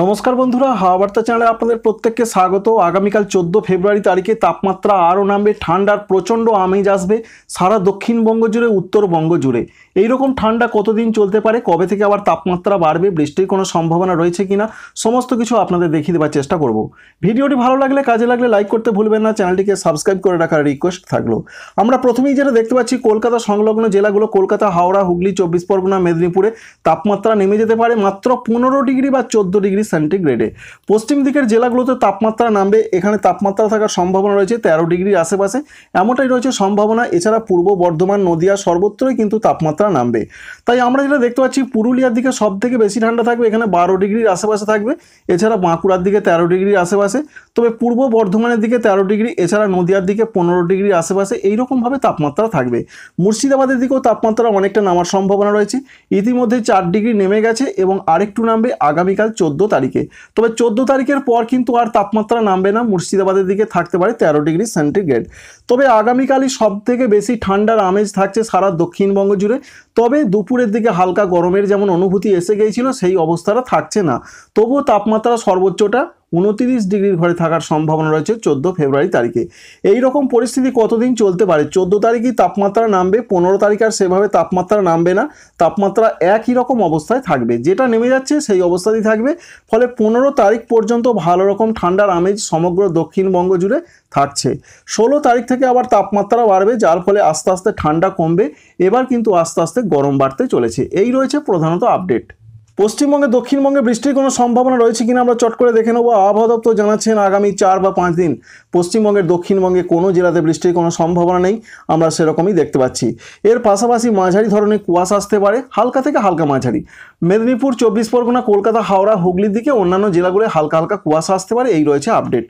নমস্কার বন্ধুরা হাওয়া বার্তা চ্যানেলে আপনাদের প্রত্যেককে স্বাগত আগামীকাল চোদ্দ ফেব্রুয়ারি তারিখে তাপমাত্রা আরও নামবে ঠান্ডার প্রচণ্ড আমেজ আসবে সারা দক্ষিণবঙ্গ জুড়ে উত্তরবঙ্গ জুড়ে এইরকম ঠান্ডা কতদিন চলতে পারে কবে থেকে আবার তাপমাত্রা বাড়বে বৃষ্টির কোনো সম্ভাবনা রয়েছে কিনা সমস্ত কিছু আপনাদের দেখিয়ে দেওয়ার চেষ্টা করব ভিডিওটি ভালো লাগলে কাজে লাগলে লাইক করতে ভুলবেন না চ্যানেলটিকে সাবস্ক্রাইব করে রাখার রিকোয়েস্ট থাকলো আমরা প্রথমেই যেটা দেখতে পাচ্ছি কলকাতা সংলগ্ন জেলাগুলো কলকাতা হাওড়া হুগলি চব্বিশ পরগনা মেদিনীপুরে তাপমাত্রা নেমে যেতে পারে মাত্র পনেরো ডিগ্রি বা চোদ্দো ডিগ্রি ডিগ্রি সেন্টিগ্রেডে পশ্চিম দিকের জেলাগুলোতে তাপমাত্রা নামবে এখানে তাপমাত্রা থাকার সম্ভাবনা রয়েছে তেরো ডিগ্রির আশেপাশে এমনটাই রয়েছে সম্ভাবনা এছাড়া পূর্ব বর্ধমান নদিয়া সর্বত্রই কিন্তু তাপমাত্রা নামবে তাই আমরা যেটা দেখতে পাচ্ছি পুরুলিয়ার দিকে সব থেকে বেশি ঠান্ডা থাকবে এখানে বারো ডিগ্রির আশেপাশে থাকবে এছাড়া বাঁকুড়ার দিকে তেরো ডিগ্রির আশেপাশে তবে পূর্ব বর্ধমানের দিকে তেরো ডিগ্রি এছাড়া নদিয়ার দিকে পনেরো ডিগ্রির আশেপাশে এইরকমভাবে তাপমাত্রা থাকবে মুর্শিদাবাদের দিকেও তাপমাত্রা অনেকটা নামার সম্ভাবনা রয়েছে ইতিমধ্যে চার ডিগ্রি নেমে গেছে এবং আরেকটু নামবে আগামীকাল চোদ্দো তারিখে তবে চোদ্দো তারিখের পর কিন্তু আর তাপমাত্রা নামবে না মুর্শিদাবাদের দিকে থাকতে পারে তেরো ডিগ্রি সেন্টিগ্রেড তবে আগামীকালই সবথেকে বেশি ঠান্ডার আমেজ থাকছে সারা দক্ষিণবঙ্গ জুড়ে তবে দুপুরের দিকে হালকা গরমের যেমন অনুভূতি এসে গিয়েছিল সেই অবস্থাটা থাকছে না তবুও তাপমাত্রা সর্বোচ্চটা উনতিরিশ ডিগ্রির ঘরে থাকার সম্ভাবনা রয়েছে চোদ্দ ফেব্রুয়ারি তারিখে এই রকম পরিস্থিতি কতদিন চলতে পারে চোদ্দ তারিখই তাপমাত্রা নামবে পনেরো তারিখ আর সেভাবে তাপমাত্রা নামবে না তাপমাত্রা একই রকম অবস্থায় থাকবে যেটা নেমে যাচ্ছে সেই অবস্থাতেই থাকবে ফলে পনেরো তারিখ পর্যন্ত ভালো রকম ঠান্ডার আমেজ সমগ্র দক্ষিণবঙ্গ জুড়ে থাকছে ষোলো তারিখ থেকে আবার তাপমাত্রা বাড়বে যার ফলে আস্তে আস্তে ঠান্ডা কমবে এবার কিন্তু আস্তে আস্তে গরম বাড়তে চলেছে এই রয়েছে প্রধানত আপডেট পশ্চিমবঙ্গে দক্ষিণবঙ্গে বৃষ্টির কোনো সম্ভাবনা রয়েছে কিনা আমরা চট করে দেখে নেবো আবহাওয়া দপ্তর জানাচ্ছেন আগামী চার বা পাঁচ দিন পশ্চিমবঙ্গের দক্ষিণবঙ্গে কোনো জেলাতে বৃষ্টির কোনো সম্ভাবনা নেই আমরা সেরকমই দেখতে পাচ্ছি এর পাশাপাশি মাঝারি ধরনের কুয়াশা আসতে পারে হালকা থেকে হালকা মাঝারি মেদিনীপুর চব্বিশ পরগনা কলকাতা হাওড়া হুগলির দিকে অন্যান্য জেলাগুলোয় হালকা হালকা কুয়াশা আসতে পারে এই রয়েছে আপডেট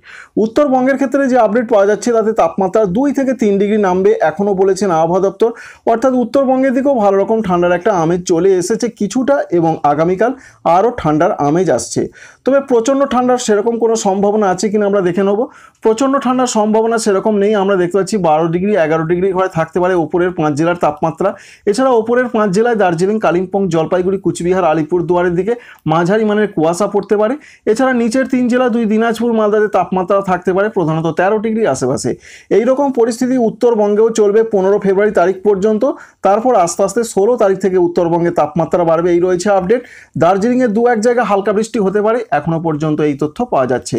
উত্তরবঙ্গের ক্ষেত্রে যে আপডেট পাওয়া যাচ্ছে তাতে তাপমাত্রা দুই থেকে তিন ডিগ্রি নামবে এখনও বলেছেন আবহাওয়া দপ্তর অর্থাৎ উত্তরবঙ্গের দিকেও ভালো রকম ঠান্ডার একটা আমেজ চলে এসেছে কিছুটা এবং আগামী আগামীকাল আরও ঠান্ডার আমেজ আসছে তবে প্রচণ্ড ঠান্ডার সেরকম কোনো সম্ভাবনা আছে কিনা আমরা দেখে নেব প্রচণ্ড ঠান্ডার সম্ভাবনা সেরকম নেই আমরা দেখতে পাচ্ছি বারো ডিগ্রি এগারো ডিগ্রি ঘরে থাকতে পারে ওপরের পাঁচ জেলার তাপমাত্রা এছাড়া ওপরের পাঁচ জেলায় দার্জিলিং কালিম্পং জলপাইগুড়ি কুচবিহার আলিপুর দুয়ারের দিকে মাঝারি মানের কুয়াশা পড়তে পারে এছাড়া নিচের তিন জেলা দুই দিনাজপুর মালদাতে তাপমাত্রা থাকতে পারে প্রধানত তেরো ডিগ্রি আশেপাশে এইরকম পরিস্থিতি উত্তরবঙ্গেও চলবে পনেরো ফেব্রুয়ারি তারিখ পর্যন্ত তারপর আস্তে আস্তে ষোলো তারিখ থেকে উত্তরবঙ্গে তাপমাত্রা বাড়বে এই রয়েছে আপডেট দার্জিলিংয়ে দু এক জায়গায় হালকা বৃষ্টি হতে পারে এখনও পর্যন্ত এই তথ্য পাওয়া যাচ্ছে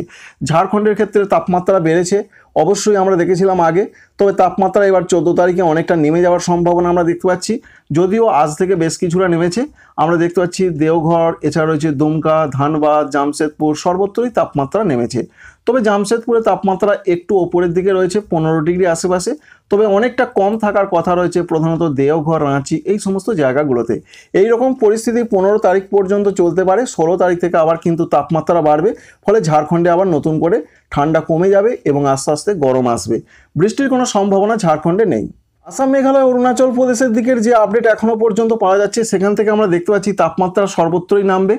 ঝাড়খণ্ডের ক্ষেত্রে তাপমাত্রা বেড়েছে অবশ্যই আমরা দেখেছিলাম আগে তবে তাপমাত্রা এবার চোদ্দো তারিখে অনেকটা নেমে যাওয়ার সম্ভাবনা আমরা দেখতে পাচ্ছি যদিও আজ থেকে বেশ কিছুটা নেমেছে আমরা দেখতে পাচ্ছি দেওঘর এছাড়া রয়েছে দুমকা ধানবাদ জামশেদপুর সর্বত্রই তাপমাত্রা নেমেছে তবে জামশেদপুরে তাপমাত্রা একটু ওপরের দিকে রয়েছে পনেরো ডিগ্রি আশেপাশে তবে অনেকটা কম থাকার কথা রয়েছে প্রধানত দেওঘর রাঁচি এই সমস্ত জায়গাগুলোতে এই রকম পরিস্থিতি পনেরো তারিখ পর্যন্ত চলতে পারে ষোলো তারিখ থেকে আবার কিন্তু তাপমাত্রা বাড়বে ফলে ঝাড়খণ্ডে আবার নতুন করে ঠান্ডা কমে যাবে এবং আস্তে আস্তে গরম আসবে বৃষ্টির কোনো সম্ভাবনা ঝাড়খণ্ডে নেই আসাম মেঘালয় অরুণাচল প্রদেশের দিকের যে আপডেট এখনও পর্যন্ত পাওয়া যাচ্ছে সেখান থেকে আমরা দেখতে পাচ্ছি তাপমাত্রা সর্বত্রই নামবে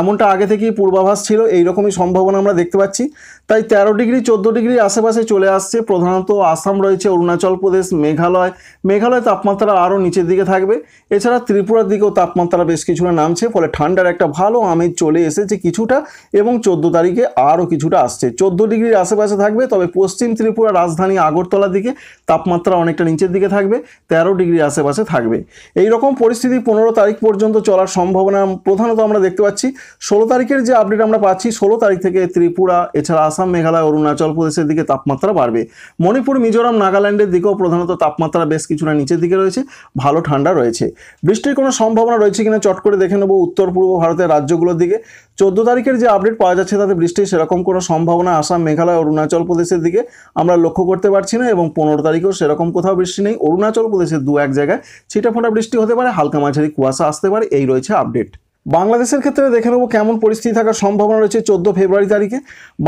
এমনটা আগে থেকেই পূর্বাভাস ছিল এইরকমই সম্ভাবনা আমরা দেখতে পাচ্ছি তাই তেরো ডিগ্রি চোদ্দো ডিগ্রি আশেপাশে চলে আসছে প্রধানত আসাম রয়েছে অরুণাচল প্রদেশ মেঘালয় মেঘালয় তাপমাত্রা আরও নিচের দিকে থাকবে এছাড়া ত্রিপুরার দিকেও তাপমাত্রা বেশ কিছুটা নামছে ফলে ঠান্ডার একটা ভালো আমেজ চলে এসেছে কিছুটা এবং চোদ্দো তারিখে আরও কিছুটা আসছে চোদ্দো ডিগ্রির আশেপাশে থাকবে তবে পশ্চিম ত্রিপুরা রাজধানী আগরতলার দিকে তাপমাত্রা অনেকটা নিচের দিকে থাকবে তেরো ডিগ্রি আশেপাশে থাকবে এই রকম পরিস্থিতি পনেরো তারিখ পর্যন্ত চলার সম্ভাবনা প্রধানত আমরা দেখতে পাচ্ছি ষোলো তারিখের যে আপডেট আমরা পাচ্ছি ষোলো তারিখ থেকে ত্রিপুরা এছাড়া আসাম মেঘালয় অরুণাচল প্রদেশের দিকে তাপমাত্রা বাড়বে মণিপুর মিজোরাম নাগাল্যান্ডের দিকেও প্রধানত তাপমাত্রা বেশ কিছুটা নিচের দিকে রয়েছে ভালো ঠান্ডা রয়েছে বৃষ্টির কোনো সম্ভাবনা রয়েছে কিনা চট করে দেখে নেব উত্তর পূর্ব ভারতের রাজ্যগুলোর দিকে চোদ্দো তারিখের যে আপডেট পাওয়া যাচ্ছে তাতে বৃষ্টির সেরকম কোনো সম্ভাবনা আসাম মেঘালয় অরুণাচল প্রদেশের দিকে আমরা লক্ষ্য করতে পারছি না এবং পনেরো তারিখেও সেরকম কোথাও বৃষ্টি নেই অরুণাচল প্রদেশের দু এক জায়গায় ছিটাফোঁটা বৃষ্টি হতে পারে হালকা মাঝারি কুয়াশা আসতে পারে এই রয়েছে আপডেট বাংলাদেশের ক্ষেত্রে দেখে নেব কেমন পরিস্থিতি থাকার সম্ভাবনা রয়েছে চোদ্দো ফেব্রুয়ারি তারিখে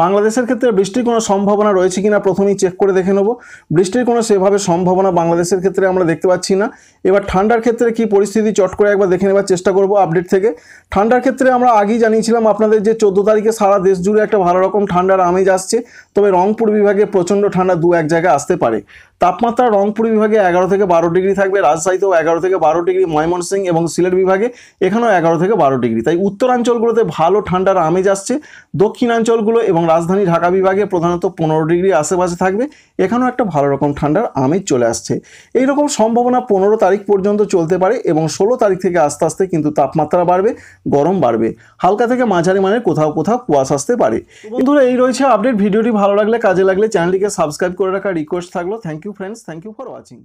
বাংলাদেশের ক্ষেত্রে বৃষ্টির কোনো সম্ভাবনা রয়েছে কিনা প্রথমেই চেক করে দেখে নেব বৃষ্টির কোনো সেভাবে সম্ভাবনা বাংলাদেশের ক্ষেত্রে আমরা দেখতে পাচ্ছি না এবার ঠান্ডার ক্ষেত্রে কি পরিস্থিতি চট করে একবার দেখে নেবার চেষ্টা করব আপডেট থেকে ঠান্ডার ক্ষেত্রে আমরা আগেই জানিয়েছিলাম আপনাদের যে চোদ্দো তারিখে সারা দেশ জুড়ে একটা ভালো রকম ঠান্ডার আমেজ আসছে তবে রংপুর বিভাগে প্রচণ্ড ঠান্ডা দু এক জায়গায় আসতে পারে তাপমাত্রা রংপুর বিভাগে এগারো থেকে বারো ডিগ্রি থাকবে রাজশাহীতেও এগারো থেকে বারো ডিগ্রি ময়মনসিং এবং সিলেট বিভাগে এখানেও এগারো থেকে বারো ডিগ্রি তাই উত্তরাঞ্চলগুলোতে ভালো ঠান্ডার আমেজ আসছে দক্ষিণাঞ্চলগুলো এবং রাজধানী ঢাকা বিভাগে প্রধানত পনেরো ডিগ্রি আশেপাশে থাকবে এখানেও একটা ভালো রকম ঠান্ডার আমেজ চলে আসছে এই রকম সম্ভাবনা পনেরো তারিখ পর্যন্ত চলতে পারে এবং ষোলো তারিখ থেকে আস্তে আস্তে কিন্তু তাপমাত্রা বাড়বে গরম বাড়বে হালকা থেকে মাঝারি মানের কোথাও কোথাও কুয়াশ আসতে পারে বন্ধুরা এই রয়েছে আপডেট ভিডিওটি ভালো লাগলে কাজে লাগলে চ্যানেলটিকে সাবস্ক্রাইব করে রাখার রিকোয়েস্ট থাকলো thank you friends thank you for watching